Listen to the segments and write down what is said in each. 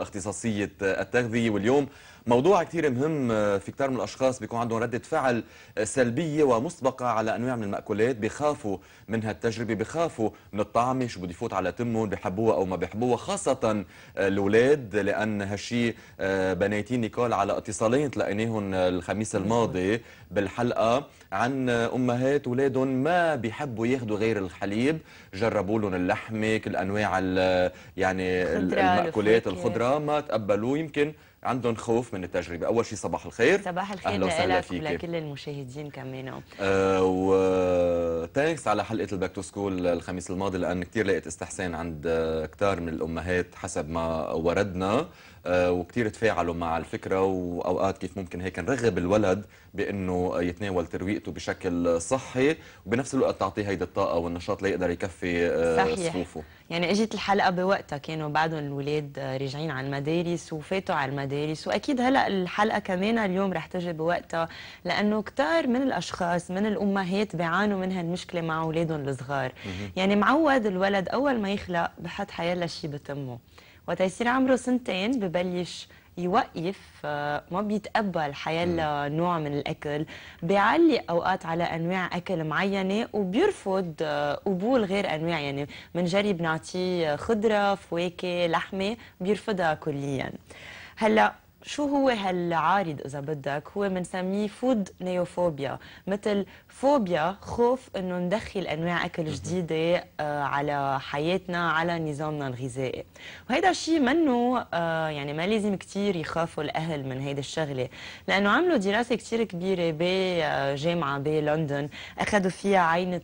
اختصاصية التغذية واليوم موضوع كثير مهم آه، في كثير من الاشخاص بيكون عندهم رده فعل آه، سلبيه ومسبقه على انواع من الماكولات بخافوا من هالتجربه بخافوا من الطعم شو بده يفوت على تمهم بحبوها او ما بحبوها خاصه آه، الاولاد لان هالشيء بناتي نيكول على اتصالين تلاقينيهم الخميس الماضي بالحلقه عن امهات اولادهم ما بيحبوا ياخذوا غير الحليب جربوا لهم اللحمه كل انواع يعني الماكولات الخضره ما تقبلوا يمكن عندهم خوف من التجربه اول شيء صباح الخير صباح الخير اهلا وسهلا فيك لكل المشاهدين كمان آه وثانكس على حلقه الباك تو سكول الخميس الماضي لان كتير لقيت استحسان عند آه، كتار من الامهات حسب ما وردنا آه آه، وكثير تفاعلوا مع الفكره واوقات كيف ممكن هيك نرغب الولد بانه يتناول ترويقته بشكل صحي وبنفس الوقت تعطيه هيدي الطاقه والنشاط ليقدر يكفي آه، صحيح. صفوفه يعني اجت الحلقه بوقتها كانوا بعدهم الاولاد راجعين على المدارس وفاتوا على المدارس واكيد هلا الحلقه كمان اليوم رح تجي بوقتها لانه كثار من الاشخاص من الامهات بيعانوا من هالمشكله مع اولادهم الصغار يعني معود الولد اول ما يخلق بحط حيلا شيء بتمه يصير عمره سنتين ببلش يوقف آه، ما بيتقبل حيال نوع من الاكل بيعلي اوقات على انواع اكل معينه وبيرفض آه، قبول غير انواع يعني بنجرب نعطيه خضره فواكه لحمه بيرفضها كليا هلا شو هو هالعارض اذا بدك هو بنسميه فود نيوفوبيا مثل فوبيا خوف انه ندخل انواع اكل جديده آه، على حياتنا على نظامنا الغذائي وهيدا الشيء منه آه، يعني ما لازم كثير يخافوا الاهل من هيدا الشغله لانه عملوا دراسه كثير كبيره بجامعه آه، بلندن اخذوا فيها عينه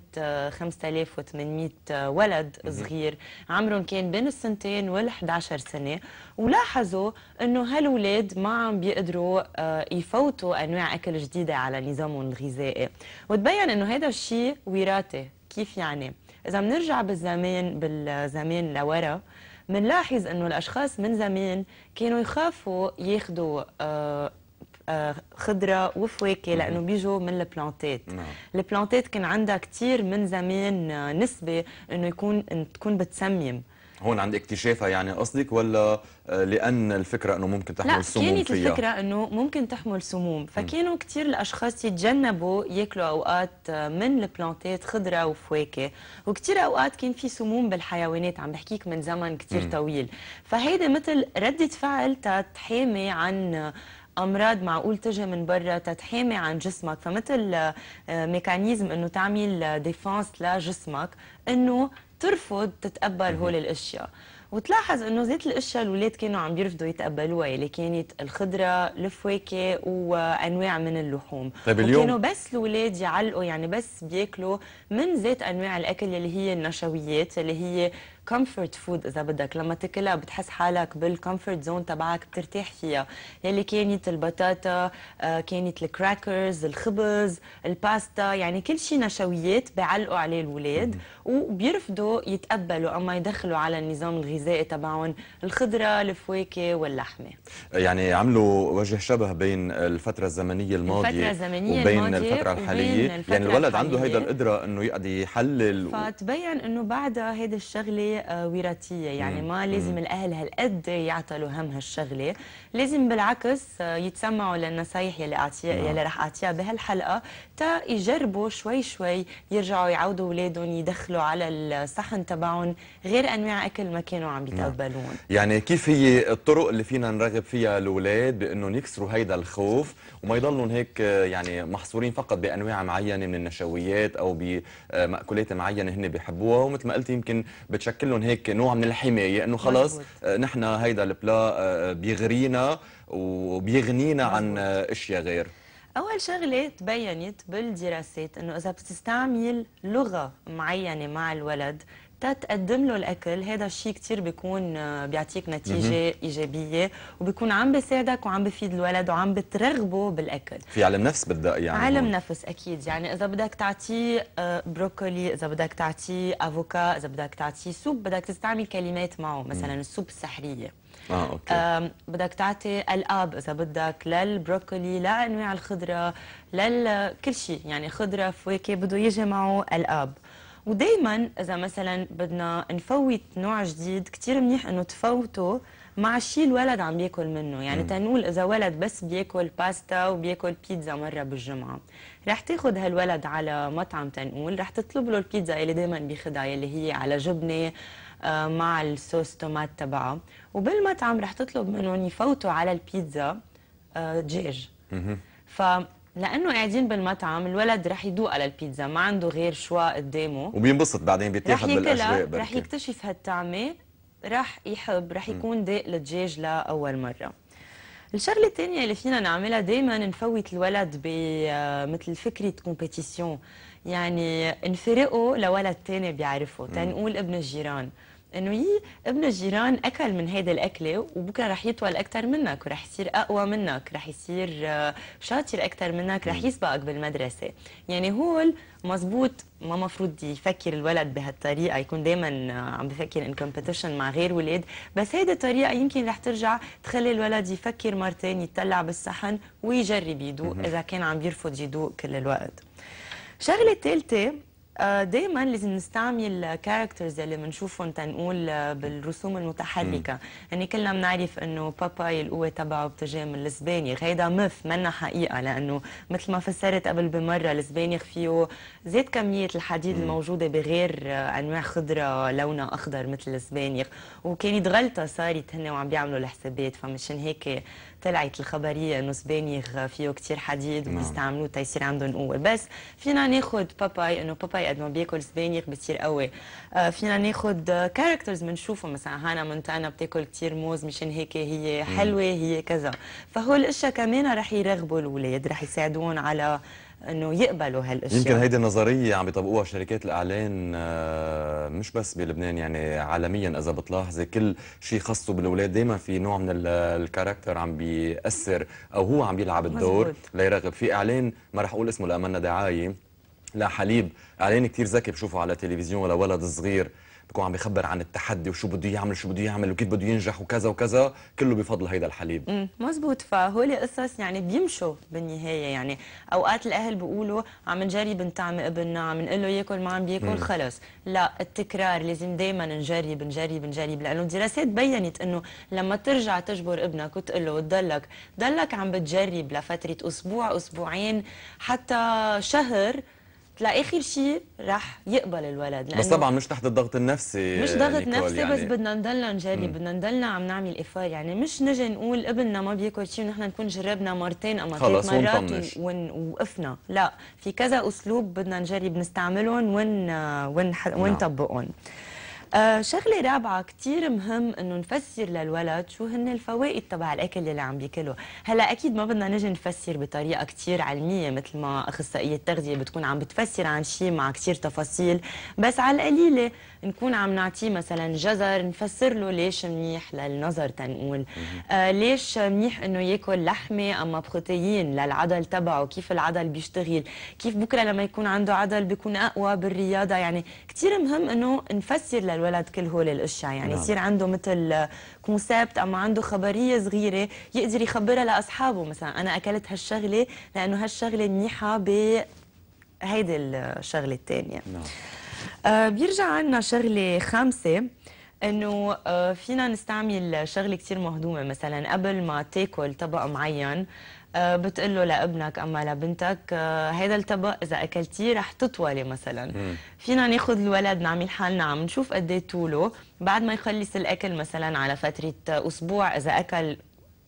5800 ولد صغير عمرهم كان بين السنتين وال11 سنه ولاحظوا انه هالولاد الأولاد ما عم بيقدروا آه، يفوتوا أنواع أكل جديدة على نظامهم الغذائي وتبين أنه هذا الشيء وراثي كيف يعني؟ إذا بنرجع بالزمان بالزمان لورا بنلاحظ أنه الأشخاص من زمان كانوا يخافوا ياخذوا آه، آه، خضره وفواكه لانه بيجوا من البلانتات نعم. البلانتات كان عندها كثير من زمان نسبه انه يكون إن تكون بتسمم هون عند اكتشافها يعني قصدك ولا آه، لان الفكره انه ممكن تحمل لا سموم كانت فيها. الفكره انه ممكن تحمل سموم فكانوا كثير الاشخاص يتجنبوا ياكلوا اوقات آه، من البلانتات خضره وفواكه وكثير اوقات كان في سموم بالحيوانات عم بحكيك من زمن كثير طويل فهيدا مثل رده فعل تتحامي عن آه، امراض معقول تجي من برا تتحامي عن جسمك فمثل ميكانيزم انه تعمل ديفانس لجسمك انه ترفض تتقبل هول الاشياء وتلاحظ انه زيت الاشياء الاولاد كانوا عم بيرفضوا يتقبلوها اللي يعني كانت الخضره الفواكه وانواع من اللحوم طيب اليوم وكانوا بس الاولاد يعلقوا يعني بس بياكلوا من زيت انواع الاكل اللي هي النشويات اللي هي كومفورت فود اذا بدك لما تاكلها بتحس حالك بالكومفورت زون تبعك بترتاح فيها يلي كانت البطاطا آه، كانت الكراكرز الخبز الباستا يعني كل شيء نشويات بيعلقوا عليه الاولاد وبيرفضوا يتقبلوا اما يدخلوا على النظام الغذائي تبعهم الخضره الفواكه واللحمه يعني عملوا وجه شبه بين الفتره الزمنيه الماضيه الفتره الزمنيه وبين الفتره الحاليه الفترة يعني الولد الحالية عنده هيدا القدره انه يقدر يحلل فتبين انه بعدها هيدا الشغله آه، وراثيه يعني ما لازم الاهل هالقد يعطلوا هم هالشغله لازم بالعكس آه، يتسمعوا للنصايح يلي اعطيها يلي رح اعطيها بهالحلقه تا يجربوا شوي شوي يرجعوا يعودوا اولادهم يدخلوا على الصحن تبعهم غير انواع اكل ما كانوا عم يتقبلون يعني كيف هي الطرق اللي فينا نرغب فيها الاولاد بانهم يكسروا هيدا الخوف وما يضلون هيك يعني محصورين فقط بانواع معينه من النشويات او بمأكولات معينه هن بيحبوها ومثل ما قلت يمكن بتشكل لهم هيك نوع من الحمايه انه خلص آه، نحن هيدا البلا آه، بيغرينا وبيغنينا عن آه، اشياء غير اول شغله تبينت بالدراسات انه اذا بتستعمل لغه معينه مع الولد تتقدم له الاكل هذا الشيء كثير بيكون آه، بيعطيك نتيجه ايجابيه وبيكون عم بيساعدك وعم بفيد الولد وعم بترغبه بالاكل في علم نفس بدا يعني علم نفس اكيد يعني اذا بدك تعطيه آه، بروكولي اذا بدك تعطيه افوكا اذا بدك تعطيه سوب بدك تستعمل كلمات معه مثلا السوب السحريه اه اوكي بدك تعطي الاب اذا بدك للبروكولي لانواع الخضره لكل شيء يعني خضره فواكه بده يجي معه الاب ودائما اذا مثلا بدنا نفوت نوع جديد كثير منيح انه تفوته مع الشيء الولد عم بياكل منه يعني تنقول اذا ولد بس بياكل باستا وبياكل بيتزا مره بالجمعه رح تاخذ هالولد على مطعم تنقول رح تطلب له البيتزا اللي دائما بياخذها اللي هي على جبنه آه، مع الصوص تومات تبعها وبالمطعم رح تطلب منهم يفوتوا على البيتزا آه، دجاج ف لانه قاعدين بالمطعم الولد رح يدوق على البيتزا ما عنده غير شوا قدامه وبينبسط بعدين بيتاخد بالاجواء رح آه، يكتشف هالطعمه رح يحب رح يكون ذاق الدجاج لاول مره الشغله الثانيه اللي فينا نعملها دائما نفوت الولد بمثل آه، فكره كومبيتيسيون يعني نفرقه لولد ثاني بيعرفه تنقول ابن الجيران انه يي ابن الجيران اكل من هيدا الاكله وبكره رح يطول اكثر منك ورح يصير اقوى منك رح يصير آه، شاطر اكثر منك رح يسبقك بالمدرسه يعني هو مزبوط ما مفروض يفكر الولد بهالطريقه يكون دائما آه، عم بفكر ان كومبيتيشن مع غير ولاد بس هيدا الطريقه يمكن رح ترجع تخلي الولد يفكر مرتين يتطلع بالصحن ويجرب يدوق اذا كان عم يرفض يدوق كل الوقت شغله ثالثه آه، دائما لازم نستعمل كاركترز اللي بنشوفهم تنقول آه، بالرسوم المتحركه مم. يعني كلنا بنعرف انه باباي القوه تبعه بتجي من السبانيغ هيدا مث منا حقيقه لانه مثل ما فسرت قبل بمره السبانيغ فيه زيت كميه الحديد مم. الموجوده بغير آه، انواع خضره لونها اخضر مثل السبانيغ وكانت غلطه صارت هن وعم بيعملوا الحسابات فمشان هيك طلعت الخبريه انه سبانيغ فيه كثير حديد نعم. وبيستعملوه تيصير عندهم قوه بس فينا ناخذ باباي انه باباي قد ما بياكل سبانيغ بيصير قوي آه، فينا ناخذ كاركترز بنشوفهم مثلا هانا مونتانا بتاكل كثير موز مشان هيك هي حلوه هي كذا فهول الاشياء كمان رح يرغبوا الاولاد رح يساعدوهم على انه يقبلوا هالاشياء يمكن هيدي النظريه عم بيطبقوها شركات الاعلان آه، مش بس بلبنان يعني عالميا اذا بتلاحظي كل شيء خاصه بالاولاد دائما في نوع من الكاركتر عم بياثر او هو عم بيلعب الدور مزبوط. ليرغب في اعلان ما رح اقول اسمه لامنا دعايه لحليب اعلان كثير ذكي بشوفه على التلفزيون لولد صغير بكون عم بيخبر عن التحدي وشو بده يعمل شو بده يعمل وكيف بده ينجح وكذا وكذا كله بفضل هيدا الحليب مزبوط فهول قصص يعني بيمشوا بالنهايه يعني اوقات الاهل بيقولوا عم نجرب نطعم ابننا عم نقول له ياكل ما عم بياكل خلص لا التكرار لازم دائما نجرب نجرب نجرب لانه الدراسات بينت انه لما ترجع تجبر ابنك وتقول له وتضلك ضلك عم بتجرب لفتره اسبوع اسبوعين حتى شهر لاخر شيء رح يقبل الولد بس طبعا مش تحت الضغط النفسي مش ضغط نفسي يعني. بس بدنا نضلنا نجرب بدنا نضلنا عم نعمل افار يعني مش نجي نقول ابننا ما بياكل شيء ونحن نكون جربنا مرتين او ثلاث مرات ووقفنا وقفنا لا في كذا اسلوب بدنا نجرب نستعملهم ون ون نعم. ونطبقهم نعم. آه شغله رابعه كثير مهم انه نفسر للولد شو هن الفوائد تبع الاكل اللي عم بياكله هلا اكيد ما بدنا نجي نفسر بطريقه كثير علميه مثل ما اخصائيه التغذيه بتكون عم بتفسر عن شيء مع كثير تفاصيل بس على القليله نكون عم نعطيه مثلا جزر نفسر له ليش منيح للنظر تنقول آه ليش منيح انه ياكل لحمه اما بروتيين للعضل تبعه كيف العضل بيشتغل كيف بكره لما يكون عنده عضل بيكون اقوى بالرياضه يعني كثير مهم انه نفسر للولد الولد كل هول الاشياء يعني نعم. يصير عنده مثل كونسبت اما عنده خبريه صغيره يقدر يخبرها لاصحابه مثلا انا اكلت هالشغله لانه هالشغله منيحه بهيدي الشغله الثانيه نعم. آه بيرجع عنا شغله خامسه انه آه، فينا نستعمل شغله كثير مهضومه مثلا قبل ما تاكل طبق معين آه، بتقول له لابنك اما لبنتك هذا آه، الطبق اذا اكلتيه رح تطولي مثلا مم. فينا ناخذ الولد نعمل حالنا عم نشوف قد ايه طوله بعد ما يخلص الاكل مثلا على فتره اسبوع اذا اكل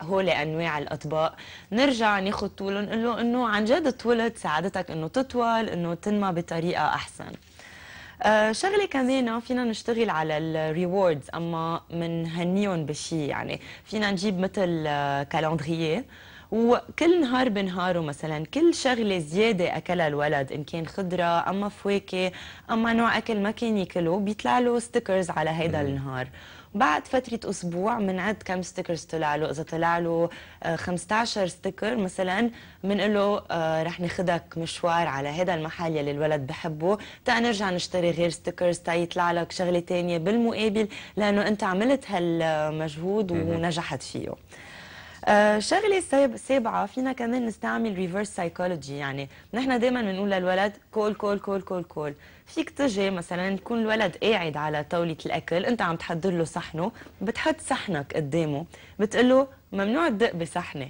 هول انواع الاطباق نرجع ناخذ طوله نقول له انه عن جد طولت ساعدتك انه تطول انه تنمى بطريقه احسن آه شغله كمان فينا نشتغل على الريوردز اما منهنيهم بشي يعني فينا نجيب مثل آه وكل نهار بنهاره مثلا كل شغله زياده اكلها الولد ان كان خضره اما فواكه اما نوع اكل ما كان ياكله بيطلع له ستيكرز على هيدا النهار بعد فترة أسبوع بنعد كم ستيكرز طلع له، إذا طلع له 15 آه، ستيكر مثلا بنقول له آه، رح ناخذك مشوار على هذا المحل يلي الولد بحبه، تا نرجع نشتري غير ستيكرز تا يطلع لك شغلة ثانيه بالمقابل لأنه أنت عملت هالمجهود ونجحت فيه. آه، شغله سابعه فينا كمان نستعمل ريفرس سايكولوجي يعني نحن دائما بنقول للولد كول كول كول كول كول فيك تجي مثلا يكون الولد قاعد على طاوله الاكل انت عم تحضر له صحنه بتحط صحنك قدامه بتقول له ممنوع تدق بصحنه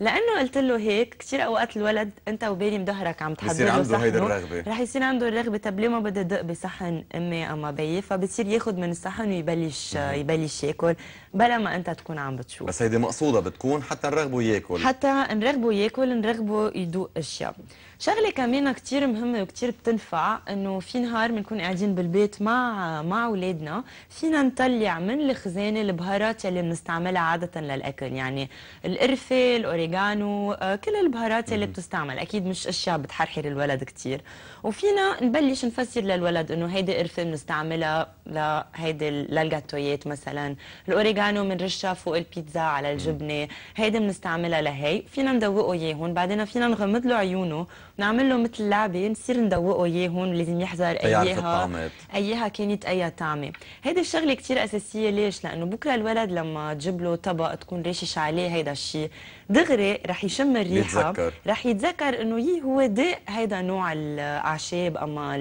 لانه قلت له هيك كثير اوقات الولد انت وبيني بظهرك عم تحضر له صحنه هيدي الرغبه رح يصير عنده الرغبه طب ليه ما بدي ادق بصحن امي اما بيي فبصير ياخذ من الصحن ويبلش يبلش ياكل بلا ما انت تكون عم بتشوف بس هيدي مقصوده بتكون حتى نرغبه ياكل حتى نرغبه ياكل نرغبه يدوق اشياء شغله كمان كثير مهمه وكثير بتنفع انه في نهار بنكون قاعدين بالبيت مع مع اولادنا فينا نطلع من الخزانه البهارات يلي بنستعملها عاده للاكل يعني القرفه الاوريجانو آه، كل البهارات يلي بتستعمل اكيد مش اشياء بتحرحر الولد كثير وفينا نبلش نفسر للولد انه هيدي قرفه بنستعملها لهيدي للجاتويات مثلا الاوريجانو كانوا فوق البيتزا على الجبنه هيدي بنستعملها لهي فينا ندوقه اياه هون بعدين فينا نغمض له عيونه ونعمل له مثل لعبه نصير ندوقه اياه هون لازم يحذر اياها اياها كانت اي طعمه هيدي الشغله كثير اساسيه ليش لانه بكره الولد لما تجيب له طبق تكون ريشش عليه هيدا الشيء دغري رح يشم الريحه يتذكر. رح يتذكر انه يي هو داق هيدا نوع الاعشاب اما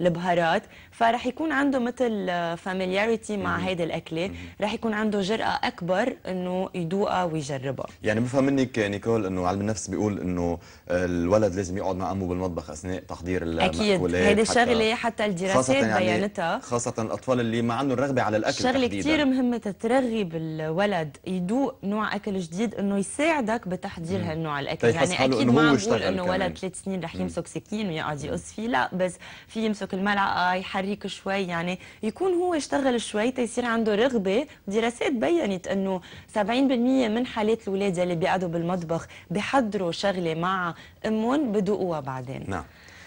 البهارات فرح يكون عنده مثل فاميلياريتي مع هيدا الاكله رح يكون عنده جرأه اكبر انه يدوقها ويجربها يعني بفهم منك نيكول انه علم النفس بيقول انه الولد لازم يقعد مع امه بالمطبخ اثناء تحضير المأكولات اكيد هيدي الشغله حتى الدراسات يعني بيانتها خاصه الاطفال اللي ما عندهم الرغبه على الاكل شغله كثير مهمه ترغب الولد يدوق نوع اكل جديد انه يساعد يساعدك بتحضير هالنوع الاكل طيب، يعني اكيد ما عم بقول انه ولد ثلاث سنين رح يمسك سكين ويقعد يقص فيه لا بس في يمسك الملعقه يحرك شوي يعني يكون هو اشتغل شوي تيصير عنده رغبه دراسات بينت انه 70% من حالات الاولاد اللي بيقعدوا بالمطبخ بحضروا شغله مع امهم بدوقوها بعدين نعم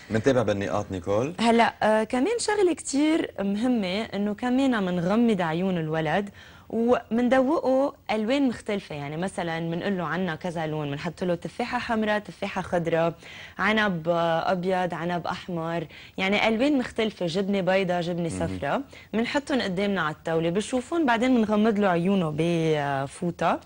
منتابع بالنقاط نيكول هلا آه كمان شغله كثير مهمه انه كمان منغمض عيون الولد ومندوقه الوان مختلفه يعني مثلا بنقول له عنا كذا لون بنحط له تفاحه حمراء تفاحه خضراء عنب ابيض عنب احمر يعني الوان مختلفه جبنه بيضاء جبنه صفراء بنحطهم قدامنا على الطاوله بشوفهم بعدين بنغمض له عيونه بفوطه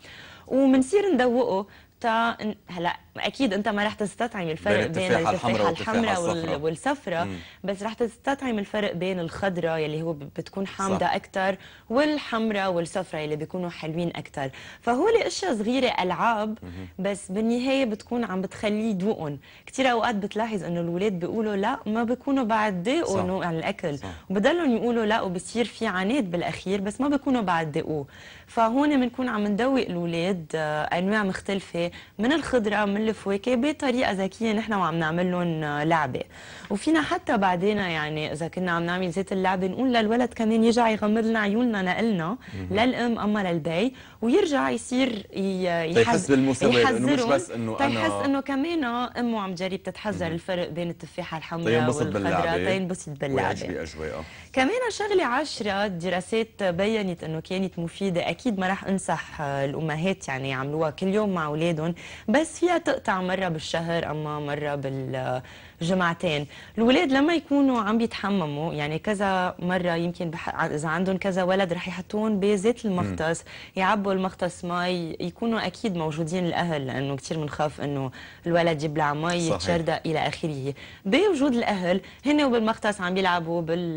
وبنصير ندوقه تا هلا اكيد انت ما رح تستطعم الفرق بين التفاحه الحمراء والصفرة. والصفراء بس رح تستطعم الفرق بين الخضراء يلي هو بتكون حامضه اكثر والحمراء والصفراء يلي بيكونوا حلوين اكثر فهو اشياء صغيره العاب بس بالنهايه بتكون عم بتخليه يذوقهم كثير اوقات بتلاحظ انه الاولاد بيقولوا لا ما بيكونوا بعد ذاقوا نوع عن الاكل وبضلهم يقولوا لا وبصير في عناد بالاخير بس ما بيكونوا بعد ذاقوه فهون بنكون عم ندوق الاولاد آه، انواع مختلفه من الخضره من الفواكه بطريقه ذكيه نحن وعم نعمل لهم لعبه وفينا حتى بعدين يعني اذا كنا عم نعمل زيت اللعبه نقول للولد كمان يرجع يغمض لنا عيوننا لنا للام اما للبي ويرجع يصير يحس بالمساواه مش بس انه انا تيحس طيب، انه كمان امه عم تجرب تتحذر الفرق بين التفاحه الحمراء طيب، والخضراء تنبسط باللعبه طيب، كمان شغله عشرة دراسات بينت انه كانت مفيده اكيد ما راح انصح الامهات يعني يعملوها كل يوم مع اولادهم بس فيها بتقطع مره بالشهر اما مره بال جمعتين الولاد لما يكونوا عم بيتحمموا يعني كذا مرة يمكن بح... إذا عندهم كذا ولد رح يحطون بزيت المغطس يعبوا المغطس مي يكونوا أكيد موجودين الأهل لأنه كثير بنخاف إنه الولد يبلع مي يتشردق إلى آخره بوجود الأهل هن وبالمغطس عم بيلعبوا بال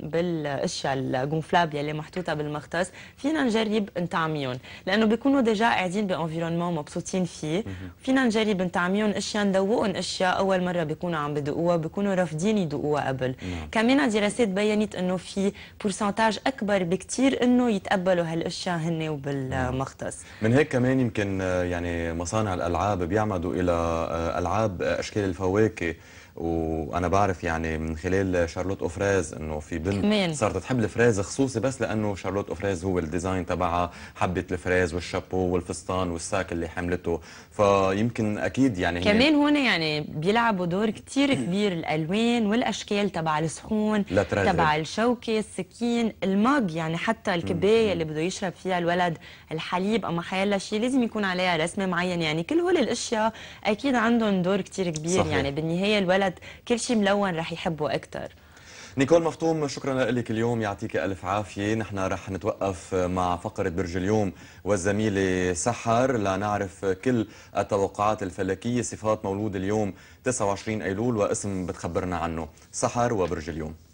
بالأشياء الجونفلاب يلي محطوطة بالمغطس فينا نجرب نطعميهم لأنه بيكونوا ديجا قاعدين بانفيرونمون مبسوطين فيه فينا نجرب نطعميهم أشياء ندوقهم أشياء أول مرة بيكونوا عم بدقوها بيكونوا رافضين يدقوها قبل نعم. كمان دراسات بينت انه في بورسنتاج اكبر بكثير انه يتقبلوا هالاشياء هن وبالمختص نعم. من هيك كمان يمكن آه، يعني مصانع الالعاب بيعمدوا الى آه، العاب اشكال الفواكه وانا بعرف يعني من خلال شارلوت اوفراز انه في بنت كمان. صارت تحب الفراز خصوصي بس لانه شارلوت اوفراز هو الديزاين تبعها حبه الفراز والشابو والفستان والساك اللي حملته فيمكن اكيد يعني كمان هون يعني بيلعبوا دور كثير كبير الالوان والاشكال تبع الصحون تبع الشوكه السكين المج يعني حتى الكبايه اللي بده يشرب فيها الولد الحليب اما حيلا شيء لازم يكون عليها رسمه معينه يعني كل هول الاشياء اكيد عندهم دور كثير كبير صحيح. يعني بالنهايه الولد الاولاد كل شيء ملون رح يحبوا اكثر نيكول مفطوم شكرا لك اليوم يعطيك الف عافيه نحن رح نتوقف مع فقره برج اليوم والزميله سحر لنعرف كل التوقعات الفلكيه صفات مولود اليوم 29 ايلول واسم بتخبرنا عنه سحر وبرج اليوم